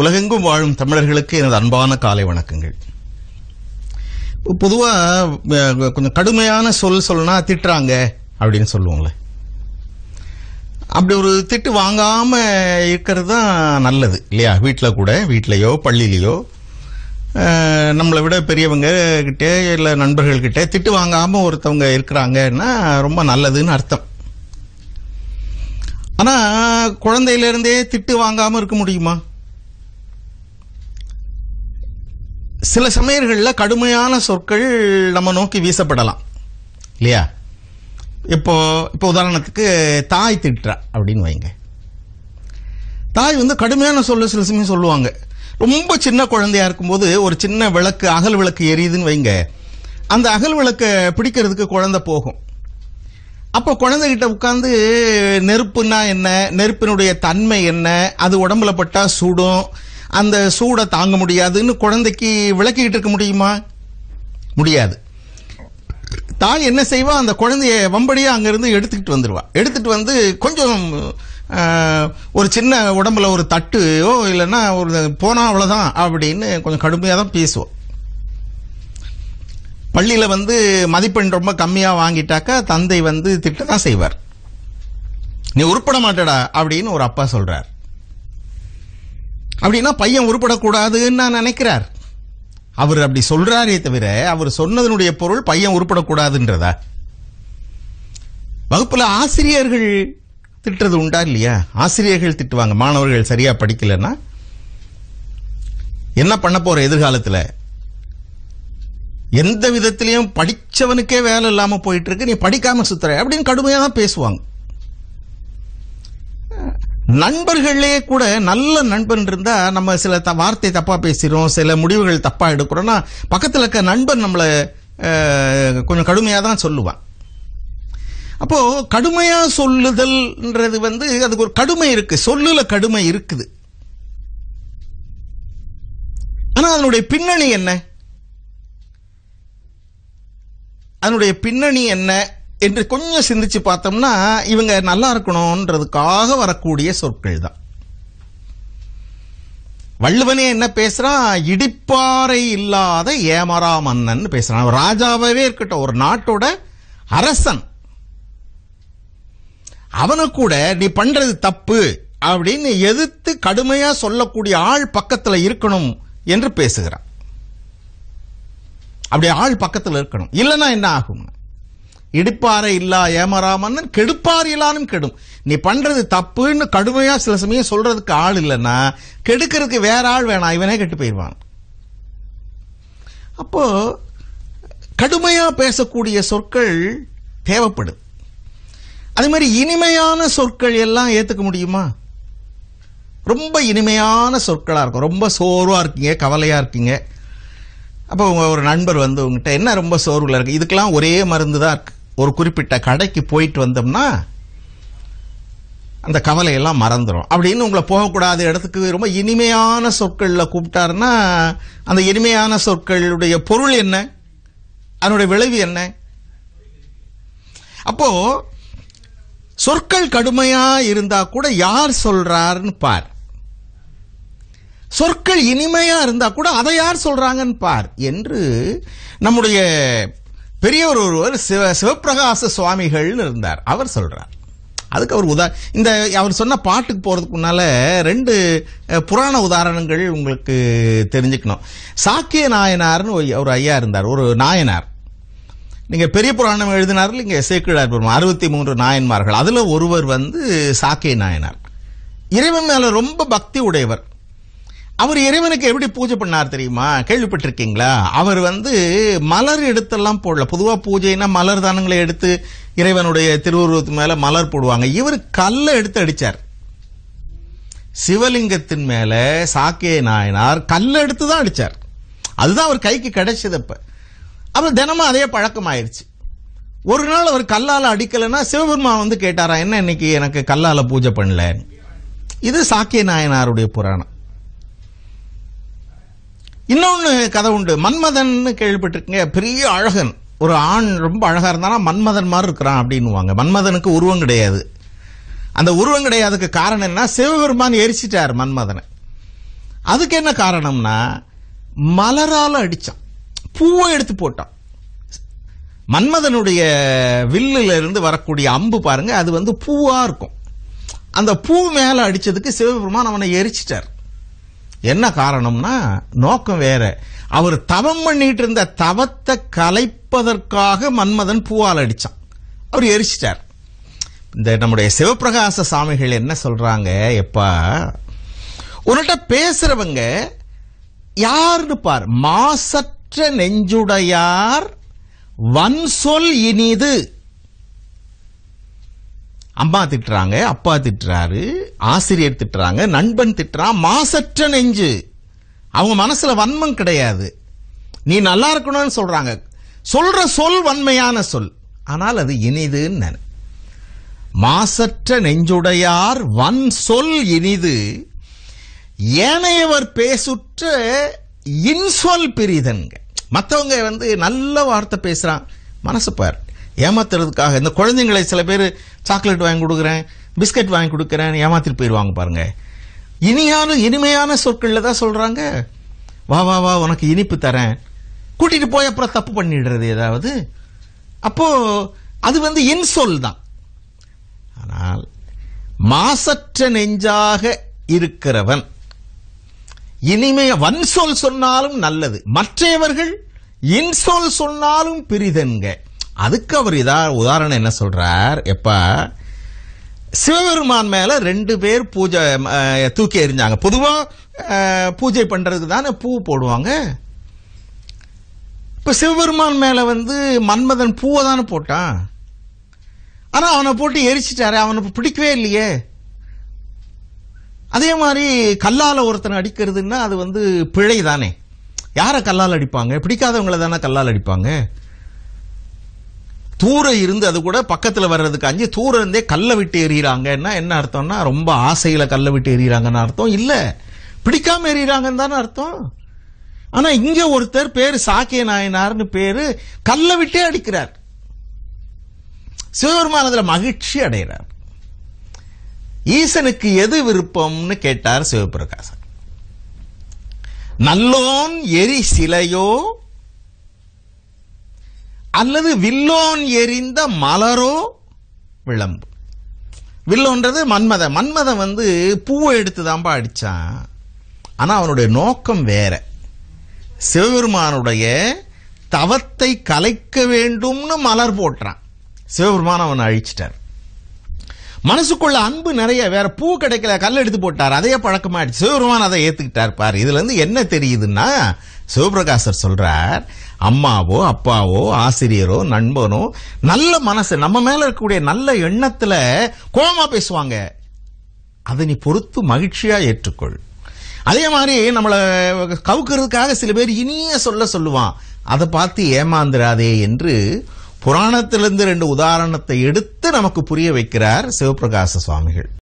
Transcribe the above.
உலகெங்கும் வாழும் தமிழர்களுக்கு எனது அன்பான காலை வணக்கங்கள் பொதுவாக கொஞ்சம் கடுமையான சொல் சொல்லனா திட்டுறாங்க அப்படின்னு சொல்லுவோங்களே அப்படி ஒரு திட்டு வாங்காம இருக்கிறது தான் நல்லது இல்லையா வீட்டில் கூட வீட்லேயோ பள்ளியிலையோ நம்மளை விட பெரியவங்க கிட்டே இல்லை நண்பர்கள்கிட்ட திட்டு வாங்காமல் ஒருத்தவங்க இருக்கிறாங்கன்னா ரொம்ப நல்லதுன்னு அர்த்தம் ஆனால் குழந்தையிலேருந்தே திட்டு வாங்காமல் இருக்க முடியுமா சில சமயங்களில் கடுமையான சொற்கள் நம்ம நோக்கி வீசப்படலாம் இல்லையா இப்போ இப்போ உதாரணத்துக்கு தாய் திட்டுறா அப்படின்னு வைங்க தாய் வந்து கடுமையான சொல்ல சில சமயம் சொல்லுவாங்க ரொம்ப சின்ன குழந்தையா இருக்கும்போது ஒரு சின்ன விளக்கு அகல் விளக்கு எரியுதுன்னு வைங்க அந்த அகல் விளக்கை பிடிக்கிறதுக்கு குழந்தை போகும் அப்போ குழந்தைகிட்ட உட்காந்து நெருப்புன்னா என்ன நெருப்பினுடைய தன்மை என்ன அது உடம்புல பட்டா சுடும் அந்த சூடை தாங்க முடியாதுன்னு குழந்தைக்கு விளக்கிக்கிட்டு இருக்க முடியுமா முடியாது தாய் என்ன செய்வா அந்த குழந்தைய வம்படியாக அங்கேருந்து எடுத்துக்கிட்டு வந்துடுவா எடுத்துகிட்டு வந்து கொஞ்சம் ஒரு சின்ன உடம்புல ஒரு தட்டுயோ இல்லைன்னா ஒரு போனால் அவ்வளோதான் அப்படின்னு கொஞ்சம் கடுமையாக தான் பேசுவோம் பள்ளியில் வந்து மதிப்பெண் ரொம்ப கம்மியாக வாங்கிட்டாக்கா தந்தை வந்து திட்டம் தான் செய்வார் நீ உருப்பட மாட்டடா அப்படின்னு ஒரு அப்பா சொல்கிறார் அப்படின்னா பையன் உருப்படக்கூடாதுன்னு நான் நினைக்கிறார் அவர் அப்படி சொல்றாரே தவிர அவர் சொன்னதனுடைய பொருள் பையன் உருப்படக்கூடாதுன்றதா வகுப்புல ஆசிரியர்கள் திட்டுறது உண்டா இல்லையா ஆசிரியர்கள் திட்டுவாங்க மாணவர்கள் சரியா படிக்கலன்னா என்ன பண்ண போற எதிர்காலத்தில் எந்த விதத்திலையும் படிச்சவனுக்கே வேலை இல்லாம போயிட்டு இருக்கு நீ படிக்காம சுத்துற அப்படின்னு கடுமையாக பேசுவாங்க நண்பர்களே கூட நல்ல நண்பன் இருந்தா நம்ம சில த வார்த்தை தப்பா பேசுறோம் சில முடிவுகள் தப்பா எடுக்கிறோம்னா பக்கத்தில் இருக்க நண்பன் நம்மளை கொஞ்சம் கடுமையாக தான் சொல்லுவான் அப்போ கடுமையா சொல்லுதல்ன்றது வந்து அதுக்கு ஒரு கடுமை இருக்கு சொல்லுல கடுமை இருக்குது ஆனா அதனுடைய பின்னணி என்ன அதனுடைய பின்னணி என்ன என்று கொஞ்சம் சிந்திச்சு பார்த்தோம்னா இவங்க நல்லா இருக்கணும்ன்றதுக்காக வரக்கூடிய சொற்கள் தான் வள்ளுவனே என்ன பேசுறான் இடிப்பாறை இல்லாத ஏமரா மன்னன் பேசுறான் ராஜாவே இருக்கட்டும் ஒரு நாட்டோட அரசன் அவனை கூட நீ பண்றது தப்பு அப்படின்னு எதிர்த்து கடுமையா சொல்லக்கூடிய ஆள் பக்கத்துல இருக்கணும் என்று பேசுகிறான் அப்படி ஆள் பக்கத்தில் இருக்கணும் இல்லைன்னா என்ன ஆகும் இடிப்பார இல்லா ஏமரா கெடுப்பார் இல்லானும் கெடும் நீ பண்றது தப்புன்னு கடுமையா சில சமயம் சொல்றதுக்கு ஆள் இல்லைன்னா கெடுக்கிறதுக்கு வேற ஆள் வேணாம் இவனே கெட்டு போயிடுவான் அப்போ கடுமையா பேசக்கூடிய சொற்கள் தேவைப்படும் அதே மாதிரி இனிமையான சொற்கள் எல்லாம் ஏத்துக்க முடியுமா ரொம்ப இனிமையான சொற்களா இருக்கும் ரொம்ப சோர்வா இருக்கீங்க கவலையா இருக்கீங்க அப்போ உங்க ஒரு நண்பர் வந்து உங்ககிட்ட என்ன ரொம்ப சோர்வில் இருக்கு இதுக்கெல்லாம் ஒரே மருந்து தான் இருக்கு ஒரு குறிப்பிட்ட கடைக்கு போயிட்டு வந்தோம்னா அந்த கவலையெல்லாம் மறந்துடும் அப்படின்னு உங்களை போகக்கூடாத இடத்துக்கு ரொம்ப இனிமையான சொற்களில் கூப்பிட்டாருன்னா அந்த இனிமையான சொற்களுடைய பொருள் என்ன அதனுடைய விளைவு என்ன அப்போ சொற்கள் கடுமையா இருந்தா கூட யார் சொல்றாருன்னு பார் சொற்கள் இனிமையா இருந்தா கூட அதை யார் சொல்றாங்கன்னு பார் என்று நம்முடைய பெரியவர் ஒருவர் சிவ சிவபிரகாச சுவாமிகள்னு இருந்தார் அவர் சொல்றார் அதுக்கு அவர் உதா இந்த அவர் சொன்ன பாட்டுக்கு போகிறதுக்கு முன்னால் ரெண்டு புராண உதாரணங்கள் உங்களுக்கு தெரிஞ்சுக்கணும் சாக்கிய நாயனார்னு ஒரு ஐயா இருந்தார் ஒரு நாயனார் நீங்கள் பெரிய புராணம் எழுதினார்கள் இங்கே சேக்கிழார் பெருமா அறுபத்தி மூன்று நாயன்மார்கள் அதில் ஒருவர் வந்து சாக்கிய நாயனார் இறைவன் மேலே ரொம்ப பக்தி உடையவர் அவர் இறைவனுக்கு எப்படி பூஜை பண்ணார் தெரியுமா கேள்விப்பட்டிருக்கீங்களா அவர் வந்து மலர் எடுத்தெல்லாம் போடல பொதுவா பூஜைனா மலர் தானங்களை எடுத்து இறைவனுடைய திருவுருவத்து மேல மலர் போடுவாங்க இவர் கல்லை எடுத்து அடிச்சார் சிவலிங்கத்தின் மேல சாக்கிய நாயனார் கல்லை எடுத்து தான் அடிச்சார் அதுதான் அவர் கைக்கு கிடைச்சது அப்ப அப்புறம் தினமும் அதே பழக்கம் ஆயிடுச்சு ஒரு நாள் அவர் கல்லால் அடிக்கலைன்னா சிவபெருமா வந்து கேட்டாரா என்ன இன்னைக்கு எனக்கு கல்லால் பூஜை பண்ணல இது சாக்கிய நாயனாருடைய புராணம் இன்னொன்று கதை உண்டு மன்மதன் கேள்விப்பட்டிருக்கீங்க பெரிய அழகன் ஒரு ஆண் ரொம்ப அழகா இருந்தாலும் மன்மதன் மாதிரி இருக்கிறான் அப்படின்னுவாங்க மன்மதனுக்கு உருவம் கிடையாது அந்த உருவம் கிடையாதுக்கு காரணம் என்ன சிவபெருமான் எரிச்சிட்டார் மன்மதனை அதுக்கு என்ன காரணம்னா மலரால் அடித்தான் பூவை எடுத்து போட்டான் மன்மதனுடைய வில்லுல இருந்து வரக்கூடிய அம்பு பாருங்க அது வந்து பூவா இருக்கும் அந்த பூ மேல அடிச்சதுக்கு சிவபெருமான் அவனை எரிச்சிட்டார் என்ன காரணம்னா நோக்கம் வேற அவர் தவம் பண்ணிட்டு இருந்த தவத்தை கலைப்பதற்காக மன்மதன் பூவால் அடிச்சான் அவர் எரிச்சிட்டார் இந்த நம்முடைய சிவபிரகாச சாமிகள் என்ன சொல்றாங்க எப்பா உன்னிட்ட பேசுறவங்க யாருன்னு பார் மாசற்ற நெஞ்சுடையார் வன்சொல் இனிது அம்மா திட்டுறாங்க அப்பா திட்டுறாரு ஆசிரியர் திட்டுறாங்க நண்பன் திட்டுறான் மாசற்ற நெஞ்சு அவங்க மனசுல வன்மம் கிடையாது நீ நல்லா இருக்கணும்னு சொல்றாங்க சொல்ற சொல் வன்மையான சொல் ஆனால் அது இனிதுன்னு மாசற்ற நெஞ்சுடையார் வன் சொல் இனிது ஏனையவர் பேசுற்ற இன்சொல் பிரிதன்க மற்றவங்க வந்து நல்ல வார்த்தை பேசுறான் மனசு பார் ஏமாத்துறதுக்காக இந்த குழந்தைங்களை சில பேர் சாக்லேட் வாங்கி கொடுக்குறேன் பிஸ்கட் வாங்கி கொடுக்குறேன் ஏமாத்திட்டு போயிடுவாங்க பாருங்க இனியான இனிமையான சொற்களில் தான் சொல்றாங்க வா வா வா உனக்கு இனிப்பு தரேன் கூட்டிட்டு போய் அப்புறம் தப்பு பண்ணிடுறது ஏதாவது அப்போ அது வந்து இன்சொல் தான் ஆனால் மாசற்ற நெஞ்சாக இருக்கிறவன் இனிமைய வன்சொல் சொன்னாலும் நல்லது மற்றவர்கள் இன்சொல் சொன்னாலும் பிரிதன்க அதுக்கு அவர் இதா உதாரணம் என்ன சொல்றார் எப்ப சிவபெருமான் மேல ரெண்டு பேர் பூஜை தூக்கி எறிஞ்சாங்க பொதுவா பூஜை பண்றதுக்கு தானே பூ போடுவாங்க இப்ப சிவபெருமான் மேல வந்து மன்மதன் பூவை தானே போட்டான் ஆனா அவனை போட்டு எரிச்சிட்டாரு அவனை பிடிக்கவே இல்லையே அதே மாதிரி கல்லால ஒருத்தனை அடிக்கிறதுன்னா அது வந்து பிழை தானே யாரை கல்லால் அடிப்பாங்க பிடிக்காதவங்களை தானே கல்லால் அடிப்பாங்க தூரம் இருந்து அது கூட பக்கத்துல வர்றதுக்கு அஞ்சு தூரம் இருந்தே கல்ல விட்டு எறிகிறாங்கன்னா என்ன அர்த்தம்னா ரொம்ப ஆசையில கல்லை விட்டு எறிகிறாங்கன்னு அர்த்தம் இல்ல பிடிக்காம எறிகிறாங்கன்னு தானே அர்த்தம் ஆனா இங்க ஒருத்தர் பேர் சாக்கிய நாயனார்னு பேரு கல்லை விட்டே அடிக்கிறார் சிவபெருமானதுல மகிழ்ச்சி அடைகிறார் ஈசனுக்கு எது விருப்பம்னு கேட்டார் சிவபிரகாசன் நல்லோன் எரி சிலையோ அல்லது வில்லோன் எரிந்த மலரோ விளம்பு வில்லோன்றது மன்மத மன்மத வந்து பூவை எடுத்து தான்பா அடித்தான் ஆனால் அவனுடைய நோக்கம் வேற சிவபெருமானுடைய தவத்தை கலைக்க வேண்டும்னு மலர் போட்டான் சிவபெருமான் அவனை அழிச்சிட்டார் மனசுக்குள்ள அன்பு நிறைய வேற பூ கிடைக்கல கல் எடுத்து போட்டார் அதையே பழக்கமாயிடுச்சு சிவபெருமான் அதை ஏத்துக்கிட்டார் பார் இதுல இருந்து என்ன தெரியுதுன்னா சிவபிரகாசர் சொல்றார் அம்மாவோ அப்பாவோ ஆசிரியரோ நண்பனோ நல்ல மனசு நம்ம மேல இருக்கக்கூடிய நல்ல எண்ணத்துல கோமா பேசுவாங்க அதை நீ பொறுத்து மகிழ்ச்சியா ஏற்றுக்கொள் அதே மாதிரி நம்மளை கவுக்கிறதுக்காக சில பேர் இனிய சொல்ல சொல்லுவான் அதை பார்த்து ஏமாந்துடாதே என்று புராணத்திலிருந்து ரெண்டு உதாரணத்தை எடுத்து நமக்கு புரிய வைக்கிறார் சிவபிரகாச சுவாமிகள்